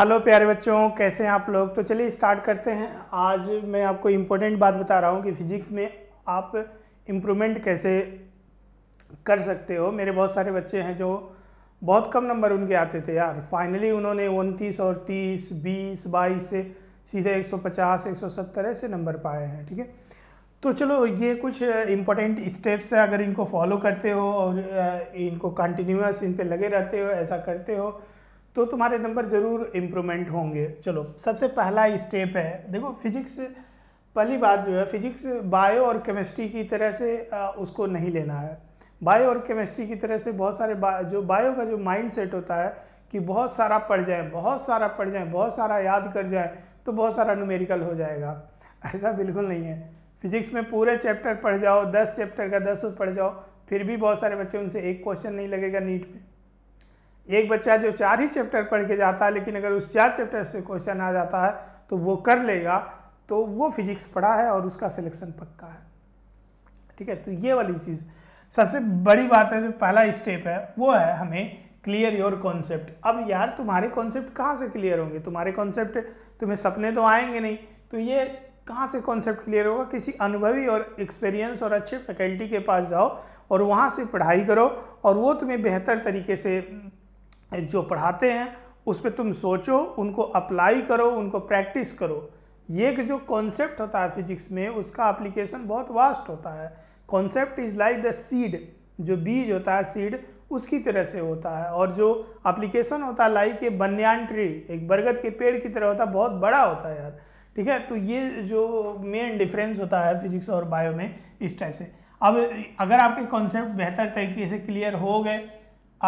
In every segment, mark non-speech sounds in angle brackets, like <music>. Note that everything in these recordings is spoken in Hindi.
हेलो प्यारे बच्चों कैसे हैं आप लोग तो चलिए स्टार्ट करते हैं आज मैं आपको इम्पोर्टेंट बात बता रहा हूँ कि फ़िज़िक्स में आप इम्प्रूवमेंट कैसे कर सकते हो मेरे बहुत सारे बच्चे हैं जो बहुत कम नंबर उनके आते थे यार फाइनली उन्होंने उनतीस और तीस बीस बाईस से सीधे एक सौ पचास एक सौ सत्तर ऐसे नंबर पाए हैं ठीक है तो चलो ये कुछ इम्पोर्टेंट स्टेप्स है अगर इनको फॉलो करते हो और इनको कंटिन्यूस इन पर लगे रहते हो ऐसा करते हो तो तुम्हारे नंबर ज़रूर इम्प्रूवमेंट होंगे चलो सबसे पहला स्टेप है देखो फिजिक्स पहली बात जो है फिजिक्स बायो और केमिस्ट्री की तरह से उसको नहीं लेना है बायो और केमिस्ट्री की तरह से बहुत सारे बा, जो बायो का जो माइंड सेट होता है कि बहुत सारा पढ़ जाए बहुत सारा पढ़ जाए बहुत सारा याद कर जाए तो बहुत सारा न्यूमेरिकल हो जाएगा ऐसा बिल्कुल नहीं है फिजिक्स में पूरे चैप्टर पढ़ जाओ दस चैप्टर का दस पढ़ जाओ फिर भी बहुत सारे बच्चे उनसे एक क्वेश्चन नहीं लगेगा नीट में एक बच्चा जो चार ही चैप्टर पढ़ के जाता है लेकिन अगर उस चार चैप्टर से क्वेश्चन आ जाता है तो वो कर लेगा तो वो फिजिक्स पढ़ा है और उसका सिलेक्शन पक्का है ठीक है तो ये वाली चीज़ सबसे बड़ी बात है जो पहला स्टेप है वो है हमें क्लियर योर कॉन्सेप्ट अब यार तुम्हारे कॉन्सेप्ट कहाँ से क्लियर होंगे तुम्हारे कॉन्सेप्ट तुम्हें सपने तो आएंगे नहीं तो ये कहाँ से कॉन्सेप्ट क्लियर होगा किसी अनुभवी और एक्सपीरियंस और अच्छे फैकल्टी के पास जाओ और वहाँ से पढ़ाई करो और वो तुम्हें बेहतर तरीके से जो पढ़ाते हैं उस पर तुम सोचो उनको अप्लाई करो उनको प्रैक्टिस करो ये एक जो कॉन्सेप्ट होता है फिजिक्स में उसका एप्लीकेशन बहुत वास्ट होता है concept is like the seed जो बीज होता है सीड उसकी तरह से होता है और जो एप्लीकेशन होता है लाइक ए बनयान ट्री एक बरगद के पेड़ की तरह होता है बहुत बड़ा होता है यार ठीक है तो ये जो मेन डिफरेंस होता है फिजिक्स और बायो में इस टाइप से अब अगर आपके कॉन्सेप्ट बेहतर तरीके से क्लियर हो गए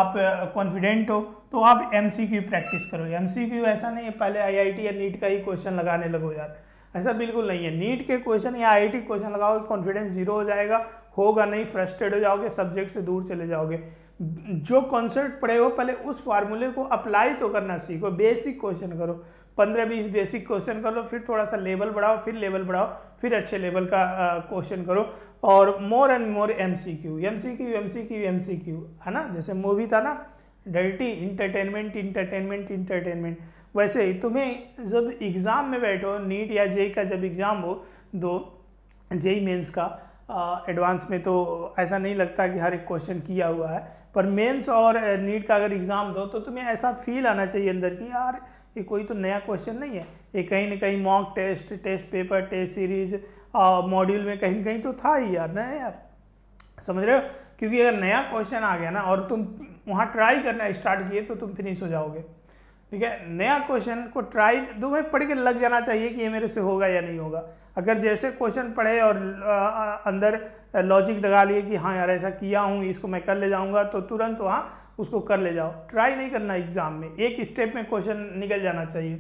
आप कॉन्फिडेंट हो तो आप एम प्रैक्टिस करो एम ऐसा नहीं है पहले आई या नीट का ही क्वेश्चन लगाने लगो यार ऐसा बिल्कुल नहीं है नीट के क्वेश्चन या आई क्वेश्चन लगाओ कॉन्फिडेंस जीरो हो जाएगा होगा नहीं फ्रस्ट्रेट हो जाओगे सब्जेक्ट से दूर चले जाओगे जो कॉन्सेप्ट पढ़े हो पहले उस फार्मूले को अप्लाई तो करना सीखो बेसिक क्वेश्चन करो पंद्रह बीस बेसिक क्वेश्चन कर लो फिर थोड़ा सा लेवल बढ़ाओ फिर लेवल बढ़ाओ फिर अच्छे लेवल का क्वेश्चन करो और more and more M C Q M C Q M C Q M C Q है ना जैसे मूवी था ना डल्टी इंटरटेनमेंट इंटरटेनमेंट इंटरटेनमेंट वैसे ही तुम्हें जब एग्ज़ाम में बैठो नीट या जेई का e e जब एग्ज़ाम हो दो जेई मेंस e का एडवांस में तो ऐसा नहीं लगता कि हर एक क्वेश्चन किया हुआ है पर मेंस और नीट का अगर एग्ज़ाम दो तो तुम्हें ऐसा फील आना चाहिए अंदर कि यार ये कोई तो नया क्वेश्चन नहीं है ये कहीं ना कहीं mock test test paper test series module में कहीं ना कहीं तो था ही यार नया यार समझ रहे हो क्योंकि अगर नया क्वेश्चन आ गया ना और तुम वहाँ ट्राई करना स्टार्ट किए तो तुम फिनिश हो जाओगे ठीक है नया क्वेश्चन को ट्राई तुम्हें पढ़ के लग जाना चाहिए कि ये मेरे से होगा या नहीं होगा अगर जैसे क्वेश्चन पढ़े और अंदर लॉजिक लगा लिए कि हाँ यार ऐसा किया हूँ इसको मैं कर ले जाऊँगा तो तुरंत वहाँ उसको कर ले जाओ ट्राई नहीं करना एग्ज़ाम में एक स्टेप में क्वेश्चन निकल जाना चाहिए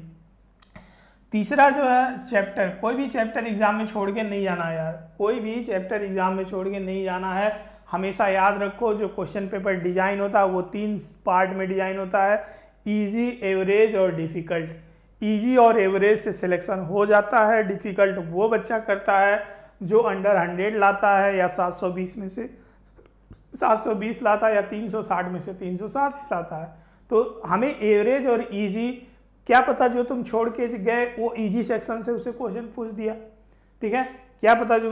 तीसरा जो है चैप्टर कोई भी चैप्टर एग्ज़ाम में छोड़ के नहीं जाना यार कोई भी चैप्टर एग्ज़ाम में छोड़ के नहीं जाना है हमेशा याद रखो जो क्वेश्चन पेपर डिजाइन होता है वो तीन पार्ट में डिजाइन होता है ईजी एवरेज और डिफ़िकल्ट ईजी और एवरेज से सिलेक्शन हो जाता है डिफ़िकल्ट वो बच्चा करता है जो अंडर हंड्रेड लाता है या 720 में से 720 लाता है या 360 में से 360 लाता है तो हमें एवरेज और ईजी क्या पता जो तुम छोड़ के गए वो ईजी सेक्शन से उसे क्वेश्चन पूछ दिया ठीक है क्या पता जो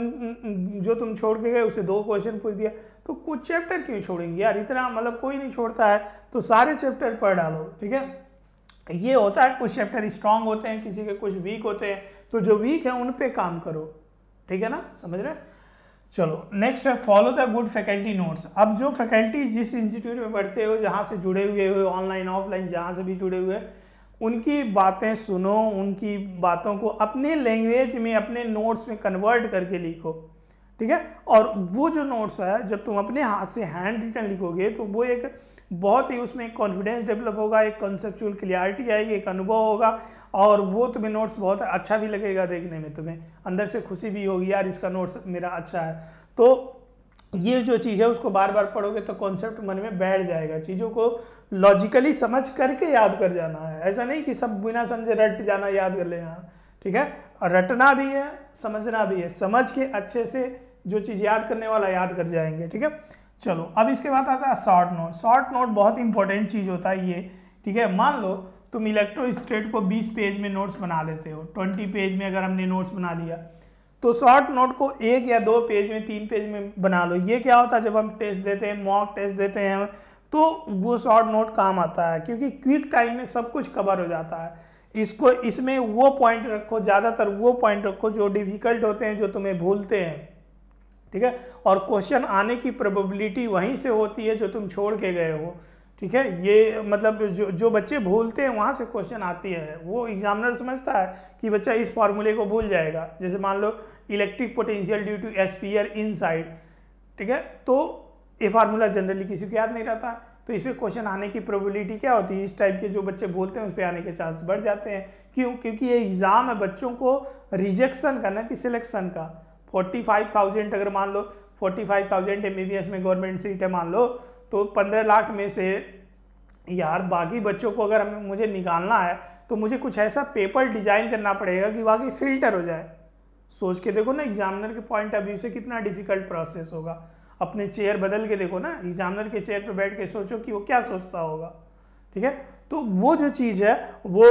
जो तुम छोड़ के गए उसे दो क्वेश्चन पूछ दिया तो कुछ चैप्टर क्यों छोड़ेंगे यार इतना मतलब कोई नहीं छोड़ता है तो सारे चैप्टर पढ़ डालो ठीक है ये होता है कुछ चैप्टर स्ट्रांग होते हैं किसी के कुछ वीक होते हैं तो जो वीक है उन पर काम करो ठीक है ना समझ रहे चलो नेक्स्ट है follow the good faculty notes अब जो फैकल्टी जिस इंस्टीट्यूट में पढ़ते हो जहाँ से जुड़े हुए हो ऑनलाइन ऑफलाइन जहाँ से भी जुड़े हुए उनकी बातें सुनो उनकी बातों को अपने लैंग्वेज में अपने नोट्स में कन्वर्ट करके लिखो ठीक है और वो जो नोट्स है जब तुम अपने हाथ से हैंड रिटर्न लिखोगे तो वो एक बहुत ही उसमें कॉन्फिडेंस डेवलप होगा एक कॉन्सेप्चुअल क्लियरिटी आएगी एक अनुभव होगा और वो तुम्हें नोट्स बहुत अच्छा भी लगेगा देखने में तुम्हें अंदर से खुशी भी होगी यार इसका नोट्स मेरा अच्छा है तो ये जो चीज़ है उसको बार बार पढ़ोगे तो कॉन्सेप्ट मन में बैठ जाएगा चीज़ों को लॉजिकली समझ करके याद कर जाना है ऐसा नहीं कि सब बिना समझे रट जाना याद कर लेना ठीक है और रटना भी है समझना भी है समझ के अच्छे से जो चीज़ याद करने वाला याद कर जाएंगे ठीक है चलो अब इसके बाद आता है शॉर्ट नोट शॉर्ट नोट बहुत इंपॉर्टेंट चीज़ होता है ये ठीक है मान लो तुम इलेक्ट्रो स्टेट को 20 पेज में नोट्स बना लेते हो 20 पेज में अगर हमने नोट्स बना लिया तो शॉर्ट नोट को एक या दो पेज में तीन पेज में बना लो ये क्या होता है जब हम टेस्ट देते हैं मॉक टेस्ट देते हैं तो वो शॉर्ट नोट काम आता है क्योंकि क्विक टाइम में सब कुछ कवर हो जाता है इसको इसमें वो पॉइंट रखो ज़्यादातर वो पॉइंट रखो जो डिफिकल्ट होते हैं जो तुम्हें भूलते हैं ठीक है और क्वेश्चन आने की प्रोबेबिलिटी वहीं से होती है जो तुम छोड़ के गए हो ठीक है ये मतलब जो जो बच्चे भूलते हैं वहाँ से क्वेश्चन आती है वो एग्जामिनर समझता है कि बच्चा इस फॉर्मूले को भूल जाएगा जैसे मान लो electric potential due to a sphere inside ठीक है तो ये फार्मूला जनरली किसी को याद नहीं रहता तो इसमें क्वेश्चन आने की प्रोबेबिलिटी क्या होती है इस टाइप के जो बच्चे बोलते हैं उस पर आने के चांस बढ़ जाते हैं क्यों क्योंकि ये एग्ज़ाम है बच्चों को रिजेक्शन का ना कि सिलेक्शन का फोर्टी फाइव थाउजेंड अगर मान लो फोर्टी फाइव थाउजेंड एम में गवर्नमेंट सीट है मान लो तो पंद्रह लाख में से यार बाकी बच्चों को अगर हमें मुझे निकालना है तो मुझे कुछ ऐसा पेपर डिजाइन करना पड़ेगा कि वाकई फिल्टर हो जाए सोच के देखो ना एग्जामिनर के पॉइंट ऑफ व्यू से कितना डिफिकल्ट प्रोसेस होगा अपने चेयर बदल के देखो ना एग्जामिनर के चेयर पर बैठ के सोचो कि वो क्या सोचता होगा ठीक है तो वो जो चीज़ है वो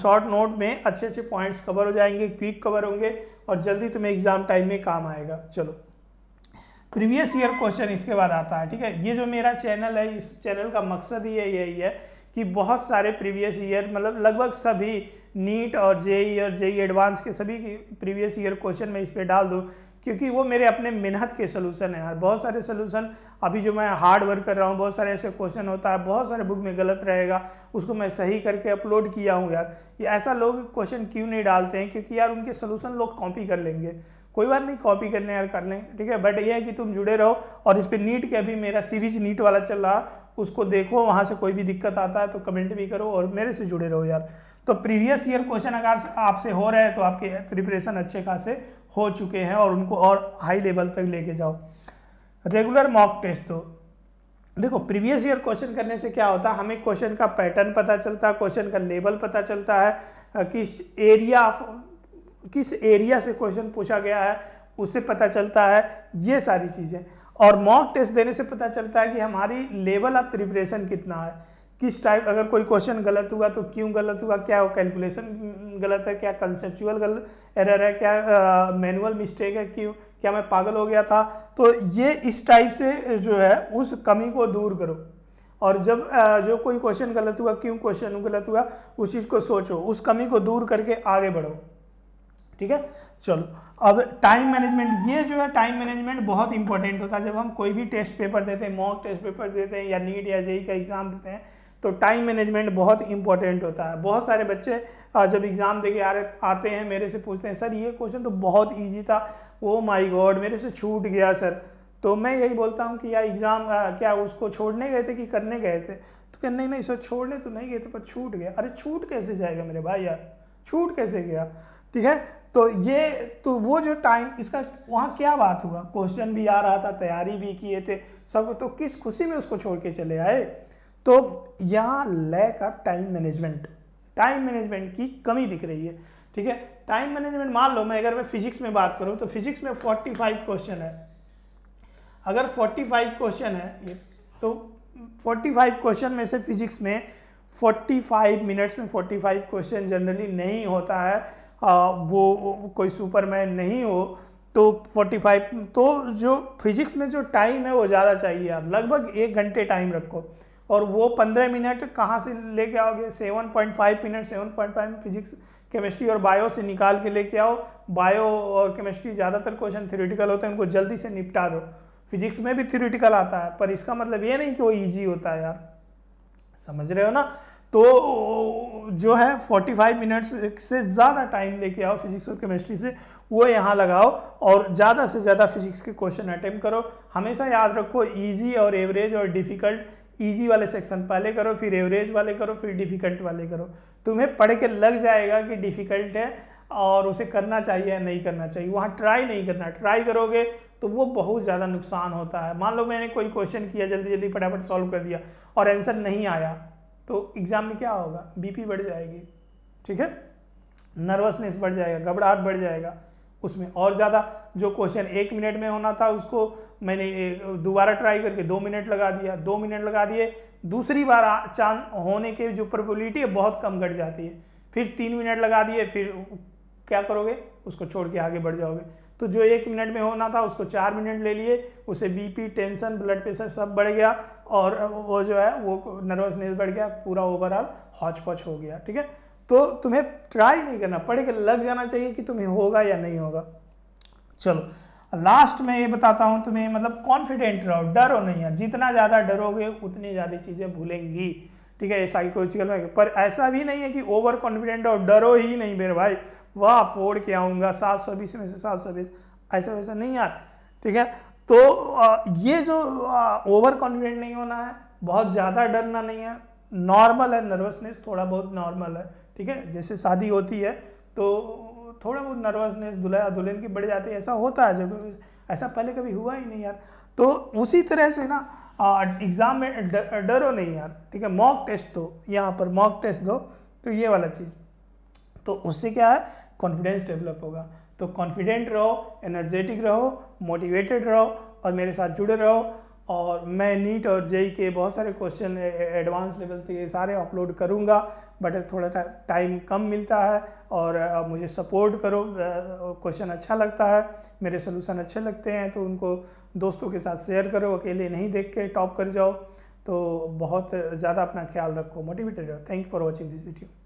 शॉर्ट <clears throat> नोट में अच्छे अच्छे पॉइंट्स कवर हो जाएंगे क्विक कवर होंगे और जल्दी तुम्हें एग्जाम टाइम में काम आएगा चलो प्रीवियस ईयर क्वेश्चन इसके बाद आता है ठीक है ये जो मेरा चैनल है इस चैनल का मकसद ही यही है कि बहुत सारे प्रीवियस ईयर मतलब लगभग सभी नीट और जेई e e और जेई एडवांस e के सभी प्रीवियस ईयर क्वेश्चन मैं इस पर डाल दूँ क्योंकि वो मेरे अपने मेहनत के सलूशन है यार बहुत सारे सलूशन अभी जो मैं हार्ड वर्क कर रहा हूँ बहुत सारे ऐसे क्वेश्चन होता है बहुत सारे बुक में गलत रहेगा उसको मैं सही करके अपलोड किया हूँ यार ये ऐसा लोग क्वेश्चन क्यों नहीं डालते हैं क्योंकि यार उनके सलूशन लोग कॉपी कर लेंगे कोई बात नहीं कॉपी कर लें यार कर लें ठीक है बट ये है कि तुम जुड़े रहो और इस पर नीट के अभी मेरा सीरीज नीट वाला चल रहा उसको देखो वहाँ से कोई भी दिक्कत आता है तो कमेंट भी करो और मेरे से जुड़े रहो यार तो प्रीवियस ईयर क्वेश्चन अगर आपसे हो रहे हैं तो आपके प्रिपरेशन अच्छे खासे हो चुके हैं और उनको और हाई लेवल तक लेके जाओ रेगुलर मॉक टेस्ट दो देखो प्रीवियस ईयर क्वेश्चन करने से क्या होता है हमें क्वेश्चन का पैटर्न पता चलता है क्वेश्चन का लेवल पता चलता है किस एरिया किस एरिया से क्वेश्चन पूछा गया है उससे पता चलता है ये सारी चीज़ें और मॉक टेस्ट देने से पता चलता है कि हमारी लेवल ऑफ प्रिपरेशन कितना है किस टाइप अगर कोई क्वेश्चन गलत हुआ तो क्यों गलत हुआ क्या हो कैलकुलेशन गलत है क्या कंसेप्चुअल गलत एरर है क्या मैनुअल मिस्टेक है क्यों क्या मैं पागल हो गया था तो ये इस टाइप से जो है उस कमी को दूर करो और जब जो कोई क्वेश्चन गलत हुआ क्यों क्वेश्चन गलत हुआ उस चीज़ को सोचो उस कमी को दूर करके आगे बढ़ो ठीक है चलो अब टाइम मैनेजमेंट ये जो है टाइम मैनेजमेंट बहुत इंपॉर्टेंट होता है जब हम कोई भी टेस्ट पेपर देते हैं मॉक टेस्ट पेपर देते हैं या नीट या जेई e e का एग्ज़ाम देते हैं तो टाइम मैनेजमेंट बहुत इंपॉर्टेंट होता है बहुत सारे बच्चे जब एग्ज़ाम दे के आ रहे आते हैं मेरे से पूछते हैं सर ये क्वेश्चन तो बहुत ईजी था ओ माई गॉड मेरे से छूट गया सर तो मैं यही बोलता हूँ कि या एग्ज़ाम क्या उसको छोड़ने गए थे कि करने गए थे तो कह नहीं नहीं सर छोड़ने तो नहीं गए थे पर छूट गया अरे छूट कैसे जाएगा मेरे भाई यार छूट कैसे गया ठीक है तो ये तो वो जो टाइम इसका वहाँ क्या बात हुआ क्वेश्चन भी आ रहा था तैयारी भी किए थे सब तो किस खुशी में उसको छोड़ के चले आए तो यहाँ lack of time management time management की कमी दिख रही है ठीक है टाइम मैनेजमेंट मान लो मैं अगर मैं फिजिक्स में बात करूँ तो फिजिक्स में 45 क्वेश्चन है अगर 45 क्वेश्चन है ये तो 45 क्वेश्चन में से फिजिक्स में 45 मिनट्स में 45 क्वेश्चन जनरली नहीं होता है आ, वो कोई सुपरमैन नहीं हो तो 45 तो जो फिजिक्स में जो टाइम है वो ज़्यादा चाहिए आप लगभग एक घंटे टाइम रखो और वो पंद्रह मिनट कहाँ से लेके आओगे seven point five minute seven point five physics chemistry और बायो से निकाल के लेके आओ बायो और केमिस्ट्री ज़्यादातर क्वेश्चन थ्योरेटिकल होते हैं उनको जल्दी से निपटा दो फिजिक्स में भी थ्योरेटिकल आता है पर इसका मतलब ये नहीं कि वो ईजी होता है यार समझ रहे हो ना तो जो है 45 मिनट्स से ज़्यादा टाइम लेके आओ फिजिक्स और केमिस्ट्री से वो यहाँ लगाओ और ज़्यादा से ज़्यादा फिजिक्स के क्वेश्चन अटैम्प करो हमेशा याद रखो ईजी और एवरेज और डिफ़िकल्ट ईजी वाले सेक्शन पहले करो फिर एवरेज वाले करो फिर डिफ़िकल्ट वाले करो तुम्हें पढ़ के लग जाएगा कि डिफ़िकल्ट है और उसे करना चाहिए या नहीं करना चाहिए वहाँ ट्राई नहीं करना ट्राई करोगे तो वो बहुत ज़्यादा नुकसान होता है मान लो मैंने कोई क्वेश्चन किया जल्दी जल्दी फटाफट सॉल्व कर दिया और आंसर नहीं आया तो एग्ज़ाम में क्या होगा बीपी बढ़ जाएगी ठीक है नर्वसनेस बढ़ जाएगा घबराहट बढ़ जाएगा उसमें और ज़्यादा जो क्वेश्चन एक मिनट में होना था उसको मैंने दोबारा ट्राई करके दो मिनट लगा दिया दो मिनट लगा दिए दूसरी बार चांद होने के जो प्रोबेबिलिटी है बहुत कम घट जाती है फिर तीन मिनट लगा दिए फिर क्या करोगे उसको छोड़ के आगे बढ़ जाओगे तो जो एक मिनट में होना था उसको चार मिनट ले लिए उसे बीपी टेंशन ब्लड प्रेशर सब बढ़ गया और वो जो है वो नर्वसनेस बढ़ गया पूरा ओवरऑल हौच हो गया ठीक है तो तुम्हें ट्राई नहीं करना के लग जाना चाहिए कि तुम्हें होगा या नहीं होगा चलो लास्ट में ये बताता हूँ तुम्हें मतलब कॉन्फिडेंट रहो डरो नहीं है जितना ज़्यादा डरोगे उतनी ज़्यादा चीज़ें भूलेंगी ठीक है ये साइकोलॉजिकल पर ऐसा भी नहीं है कि ओवर कॉन्फिडेंट और डरो ही नहीं मेरे भाई वाह फोड़ के आऊँगा सात सौ बीस में से सात सौ बीस ऐसा वैसा नहीं यार ठीक है तो ये जो ओवर कॉन्फिडेंट नहीं होना है बहुत ज़्यादा डरना नहीं है नॉर्मल है नर्वसनेस थोड़ा बहुत नॉर्मल है ठीक है जैसे शादी होती है तो थोड़ा बहुत नर्वसनेस दुल्हा दुल्हन की बढ़ जाती है ऐसा होता है जब ऐसा पहले कभी हुआ ही नहीं यार तो उसी तरह से ना एग्ज़ाम में डरो नहीं यार ठीक है मॉक टेस्ट दो यहाँ पर मॉक टेस्ट दो तो ये वाला चीज़ तो उससे क्या है कॉन्फिडेंस डेवलप होगा तो कॉन्फिडेंट रहो एनर्जेटिक रहो मोटिवेटेड रहो और मेरे साथ जुड़े रहो और मैं नीट और जेई के बहुत सारे क्वेश्चन एडवांस लेवल तक ये सारे अपलोड करूँगा बट थोड़ा टाइम कम मिलता है और मुझे सपोर्ट करो क्वेश्चन अच्छा लगता है मेरे सोलूसन अच्छे लगते हैं तो उनको दोस्तों के साथ शेयर करो अकेले नहीं देख के टॉप कर जाओ तो बहुत ज़्यादा अपना ख्याल रखो मोटिवेटेड रहो thank you for watching this video